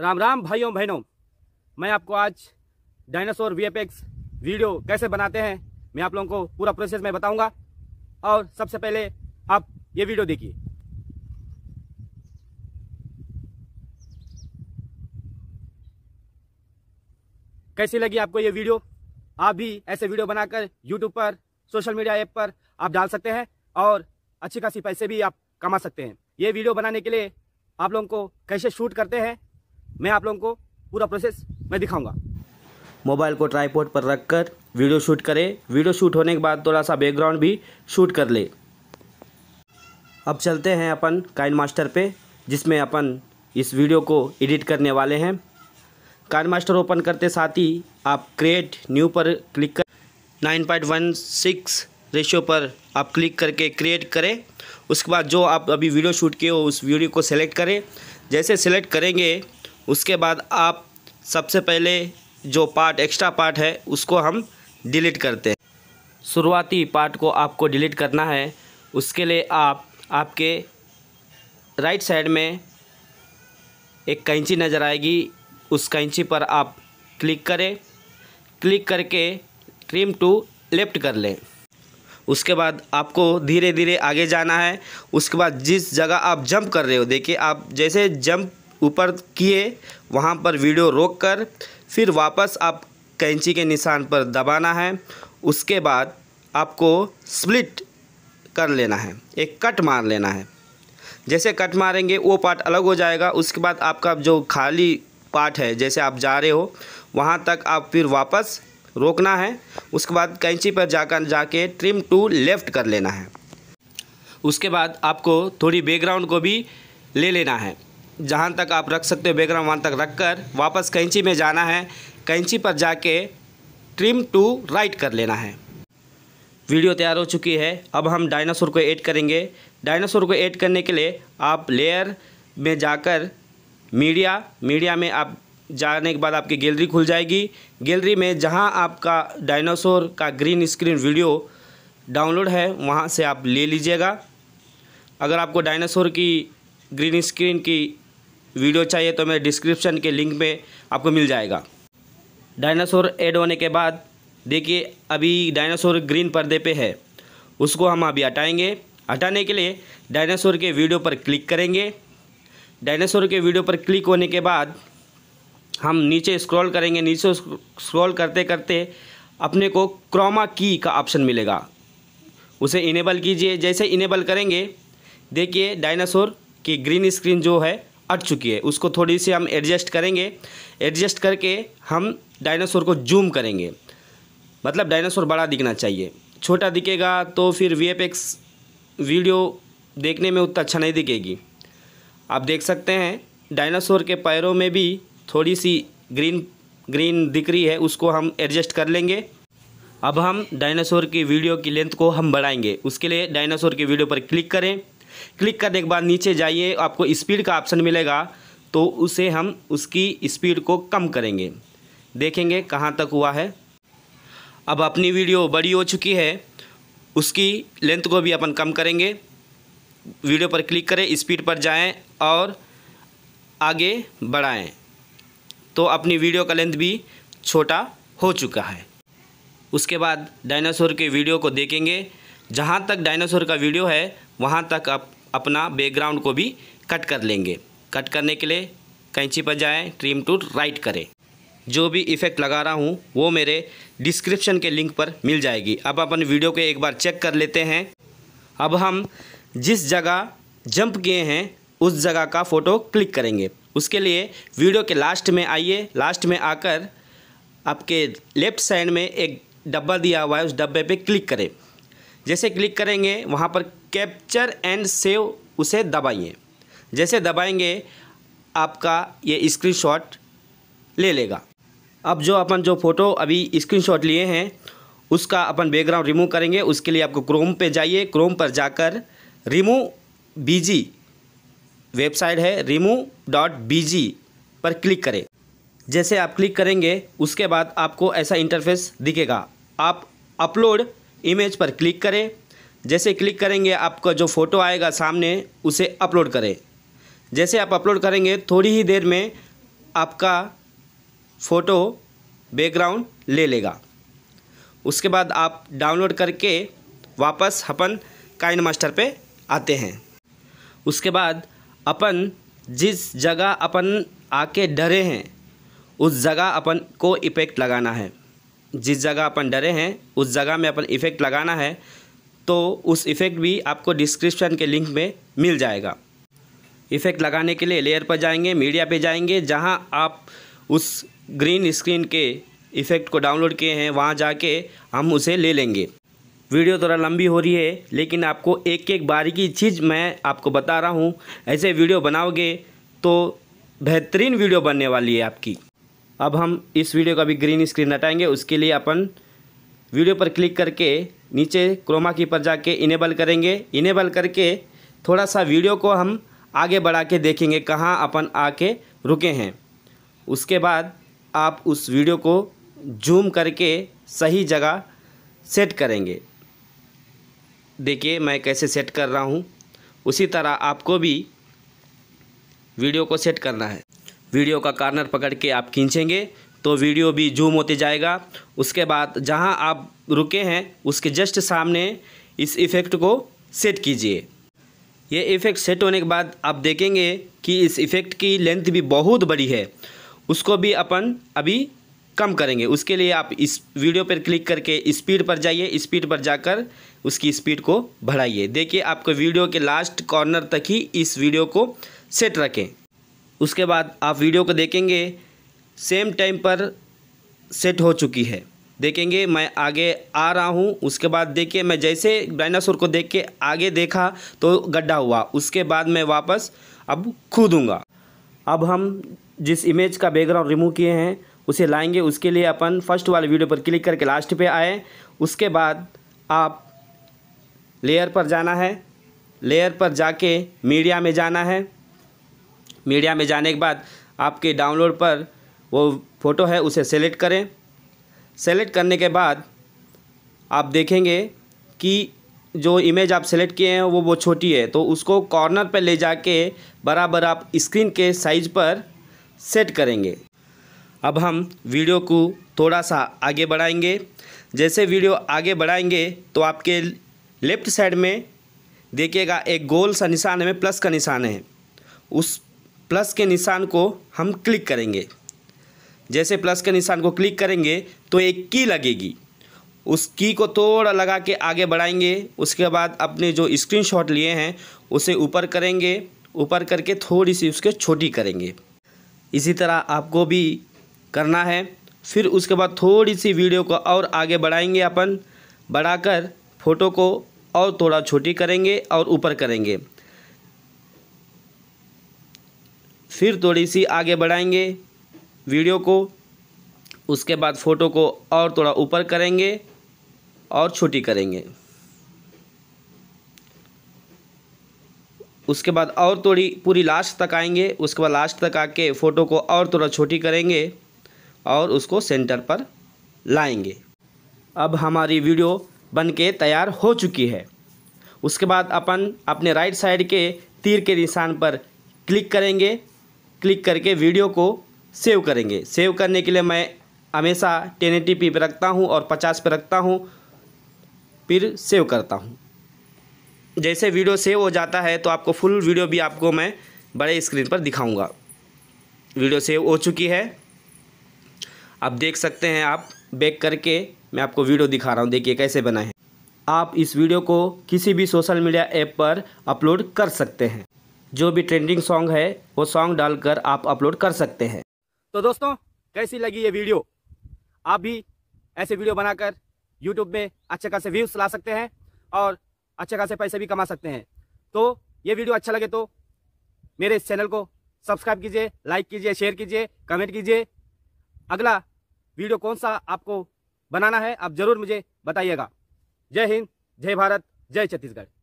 राम राम भाइयों बहनों मैं आपको आज डायनासोर वीएफएक्स वीडियो कैसे बनाते हैं मैं आप लोगों को पूरा प्रोसेस में बताऊंगा और सबसे पहले आप ये वीडियो देखिए कैसी लगी आपको ये वीडियो आप भी ऐसे वीडियो बनाकर यूट्यूब पर सोशल मीडिया ऐप पर आप डाल सकते हैं और अच्छी खासी पैसे भी आप कमा सकते हैं ये वीडियो बनाने के लिए आप लोगों को कैसे शूट करते हैं मैं आप लोगों को पूरा प्रोसेस मैं दिखाऊंगा मोबाइल को ट्राईपोर्ट पर रखकर वीडियो शूट करें वीडियो शूट होने के बाद थोड़ा सा बैकग्राउंड भी शूट कर ले अब चलते हैं अपन काइन मास्टर पर जिसमें अपन इस वीडियो को एडिट करने वाले हैं काइन मास्टर ओपन करते साथ ही आप क्रिएट न्यू पर क्लिक कर सिक्स रेशियो पर आप क्लिक करके क्रिएट करें उसके बाद जो आप अभी वीडियो शूट किए हो उस वीडियो को सेलेक्ट करें जैसे सेलेक्ट करेंगे उसके बाद आप सबसे पहले जो पार्ट एक्स्ट्रा पार्ट है उसको हम डिलीट करते हैं शुरुआती पार्ट को आपको डिलीट करना है उसके लिए आप आपके राइट साइड में एक कैंची नज़र आएगी उस कैंची पर आप क्लिक करें क्लिक करके ट्रिम टू लेफ्ट कर लें उसके बाद आपको धीरे धीरे आगे जाना है उसके बाद जिस जगह आप जंप कर रहे हो देखिए आप जैसे जंप ऊपर किए वहाँ पर वीडियो रोक कर फिर वापस आप कैंची के निशान पर दबाना है उसके बाद आपको स्प्लिट कर लेना है एक कट मार लेना है जैसे कट मारेंगे वो पार्ट अलग हो जाएगा उसके बाद आपका जो खाली पार्ट है जैसे आप जा रहे हो वहाँ तक आप फिर वापस रोकना है उसके बाद कैंची पर जाकर जाके ट्रिम टू लेफ़्ट कर लेना है उसके बाद आपको थोड़ी बैकग्राउंड को भी ले लेना है जहाँ तक आप रख सकते हो बैकग्राउंड वहाँ तक रख कर वापस कैंची में जाना है कैंची पर जाके ट्रिम टू राइट कर लेना है वीडियो तैयार हो चुकी है अब हम डायनासोर को ऐड करेंगे डायनासोर को ऐड करने के लिए आप लेयर में जाकर मीडिया मीडिया में आप जाने के बाद आपकी गैलरी खुल जाएगी गैलरी में जहाँ आपका डायनासोर का ग्रीन स्क्रीन वीडियो डाउनलोड है वहाँ से आप ले लीजिएगा अगर आपको डायनासोर की ग्रीन स्क्रीन की वीडियो चाहिए तो मेरे डिस्क्रिप्शन के लिंक में आपको मिल जाएगा डायनासोर ऐड होने के बाद देखिए अभी डायनासोर ग्रीन पर्दे पे है उसको हम अभी हटाएंगे हटाने के लिए डायनासोर के वीडियो पर क्लिक करेंगे डायनासोर के वीडियो पर क्लिक होने के बाद हम नीचे स्क्रॉल करेंगे नीचे स्क्रॉल करते करते अपने को क्रोमा की का ऑप्शन मिलेगा उसे इनेबल कीजिए जैसे इनेबल करेंगे देखिए डायनासोर की ग्रीन स्क्रीन जो है अट चुकी है उसको थोड़ी सी हम एडजस्ट करेंगे एडजस्ट करके हम डायनासोर को जूम करेंगे मतलब डायनासोर बड़ा दिखना चाहिए छोटा दिखेगा तो फिर वी वीडियो देखने में उतना अच्छा नहीं दिखेगी आप देख सकते हैं डायनासोर के पैरों में भी थोड़ी सी ग्रीन ग्रीन दिख रही है उसको हम एडजस्ट कर लेंगे अब हम डायनासोर की वीडियो की लेंथ को हम बढ़ाएंगे उसके लिए डायनासोर की वीडियो पर क्लिक करें क्लिक करने के बाद नीचे जाइए आपको स्पीड का ऑप्शन मिलेगा तो उसे हम उसकी स्पीड को कम करेंगे देखेंगे कहाँ तक हुआ है अब अपनी वीडियो बड़ी हो चुकी है उसकी लेंथ को भी अपन कम करेंगे वीडियो पर क्लिक करें स्पीड पर जाएं और आगे बढ़ाएं तो अपनी वीडियो का लेंथ भी छोटा हो चुका है उसके बाद डायनासोर के वीडियो को देखेंगे जहाँ तक डायनासोर का वीडियो है वहाँ तक आप अपना बैकग्राउंड को भी कट कर लेंगे कट करने के लिए कैंची पर जाएं ट्रिम टू राइट करें जो भी इफ़ेक्ट लगा रहा हूँ वो मेरे डिस्क्रिप्शन के लिंक पर मिल जाएगी अब अपन वीडियो को एक बार चेक कर लेते हैं अब हम जिस जगह जंप किए हैं उस जगह का फ़ोटो क्लिक करेंगे उसके लिए वीडियो के लास्ट में आइए लास्ट में आकर आपके लेफ़्ट साइड में एक डब्बा दिया हुआ है उस डब्बे पे क्लिक करें जैसे क्लिक करेंगे वहाँ पर कैप्चर एंड सेव उसे दबाइए जैसे दबाएंगे आपका ये स्क्रीनशॉट ले लेगा अब जो अपन जो फ़ोटो अभी स्क्रीनशॉट लिए हैं उसका अपन बैकग्राउंड रिमूव करेंगे उसके लिए आपको क्रोम पे जाइए क्रोम पर जाकर रिमूव बीजी वेबसाइट है रिमूव डॉट बीजी पर क्लिक करें जैसे आप क्लिक करेंगे उसके बाद आपको ऐसा इंटरफेस दिखेगा आप अपलोड इमेज पर क्लिक करें जैसे क्लिक करेंगे आपका जो फ़ोटो आएगा सामने उसे अपलोड करें जैसे आप अपलोड करेंगे थोड़ी ही देर में आपका फ़ोटो बैकग्राउंड ले लेगा उसके बाद आप डाउनलोड करके वापस अपन काइन मास्टर पर आते हैं उसके बाद अपन जिस जगह अपन आके डरे हैं उस जगह अपन को इफ़ेक्ट लगाना है जिस जगह अपन डरे हैं उस जगह में अपन इफ़ेक्ट लगाना है तो उस इफ़ेक्ट भी आपको डिस्क्रिप्शन के लिंक में मिल जाएगा इफ़ेक्ट लगाने के लिए लेयर पर जाएंगे मीडिया पे जाएंगे जहां आप उस ग्रीन स्क्रीन के इफ़ेक्ट को डाउनलोड किए हैं वहां जाके हम उसे ले लेंगे वीडियो थोड़ा लंबी हो रही है लेकिन आपको एक एक बारीकी चीज़ मैं आपको बता रहा हूँ ऐसे वीडियो बनाओगे तो बेहतरीन वीडियो बनने वाली है आपकी अब हम इस वीडियो का भी ग्रीन स्क्रीन हटाएंगे उसके लिए अपन वीडियो पर क्लिक करके नीचे क्रोमा की पर जाके इनेबल करेंगे इनेबल करके थोड़ा सा वीडियो को हम आगे बढ़ा के देखेंगे कहाँ अपन आके रुके हैं उसके बाद आप उस वीडियो को जूम करके सही जगह सेट करेंगे देखिए मैं कैसे सेट कर रहा हूँ उसी तरह आपको भी वीडियो को सेट करना है वीडियो का कार्नर पकड़ के आप खींचेंगे तो वीडियो भी जूम होते जाएगा उसके बाद जहाँ आप रुके हैं उसके जस्ट सामने इस इफ़ेक्ट को सेट कीजिए ये इफ़ेक्ट सेट होने के बाद आप देखेंगे कि इस इफ़ेक्ट की लेंथ भी बहुत बड़ी है उसको भी अपन अभी कम करेंगे उसके लिए आप इस वीडियो पर क्लिक करके स्पीड पर जाइए स्पीड पर जाकर उसकी स्पीड को बढ़ाइए देखिए आपको वीडियो के लास्ट कॉर्नर तक ही इस वीडियो को सेट रखें उसके बाद आप वीडियो को देखेंगे सेम टाइम पर सेट हो चुकी है देखेंगे मैं आगे आ रहा हूँ उसके बाद देखिए मैं जैसे डायनासोर को देख के आगे देखा तो गड्ढा हुआ उसके बाद मैं वापस अब खोदूँगा अब हम जिस इमेज का बैकग्राउंड रिमूव किए हैं उसे लाएंगे उसके लिए अपन फर्स्ट वाले वीडियो पर क्लिक करके लास्ट पे आए उसके बाद आप लेयर पर जाना है लेयर पर जाके मीडिया में जाना है मीडिया में जाने के बाद आपके डाउनलोड पर वो फ़ोटो है उसे सेलेक्ट करें सेलेक्ट करने के बाद आप देखेंगे कि जो इमेज आप सेलेक्ट किए हैं वो बहुत छोटी है तो उसको कॉर्नर पर ले जाके बराबर आप स्क्रीन के साइज पर सेट करेंगे अब हम वीडियो को थोड़ा सा आगे बढ़ाएंगे जैसे वीडियो आगे बढ़ाएंगे तो आपके लेफ्ट साइड में देखिएगा एक गोल सा निशान है प्लस का निशान है उस प्लस के निशान को हम क्लिक करेंगे जैसे प्लस के निशान को क्लिक करेंगे तो एक की लगेगी उस की को थोड़ा लगा के आगे बढ़ाएंगे उसके बाद अपने जो स्क्रीनशॉट लिए हैं उसे ऊपर करेंगे ऊपर करके थोड़ी सी उसके छोटी करेंगे इसी तरह आपको भी करना है फिर उसके बाद थोड़ी सी वीडियो को और आगे बढ़ाएंगे अपन बढ़ाकर फ़ोटो को और थोड़ा छोटी करेंगे और ऊपर करेंगे फिर थोड़ी सी आगे बढ़ाएंगे वीडियो को उसके बाद फ़ोटो को और थोड़ा ऊपर करेंगे और छोटी करेंगे उसके बाद और थोड़ी पूरी लास्ट तक आएंगे उसके बाद लास्ट तक आके फ़ोटो को और थोड़ा छोटी करेंगे और उसको सेंटर पर लाएंगे अब हमारी वीडियो बनके तैयार हो चुकी है उसके बाद अपन अपने राइट साइड के तीर के निशान पर क्लिक करेंगे क्लिक करके वीडियो को सेव करेंगे सेव करने के लिए मैं हमेशा टेन एटी पी पर रखता हूँ और पचास पर रखता हूँ फिर सेव करता हूँ जैसे वीडियो सेव हो जाता है तो आपको फुल वीडियो भी आपको मैं बड़े स्क्रीन पर दिखाऊंगा वीडियो सेव हो चुकी है आप देख सकते हैं आप बैक करके मैं आपको वीडियो दिखा रहा हूँ देखिए कैसे बना है आप इस वीडियो को किसी भी सोशल मीडिया ऐप पर अपलोड कर सकते हैं जो भी ट्रेंडिंग सॉन्ग है वो सॉन्ग डालकर आप अपलोड कर सकते हैं तो दोस्तों कैसी लगी ये वीडियो आप भी ऐसे वीडियो बनाकर यूट्यूब में अच्छे खासे व्यूज ला सकते हैं और अच्छे खासे पैसे भी कमा सकते हैं तो ये वीडियो अच्छा लगे तो मेरे इस चैनल को सब्सक्राइब कीजिए लाइक कीजिए शेयर कीजिए कमेंट कीजिए अगला वीडियो कौन सा आपको बनाना है आप ज़रूर मुझे बताइएगा जय हिंद जय भारत जय छत्तीसगढ़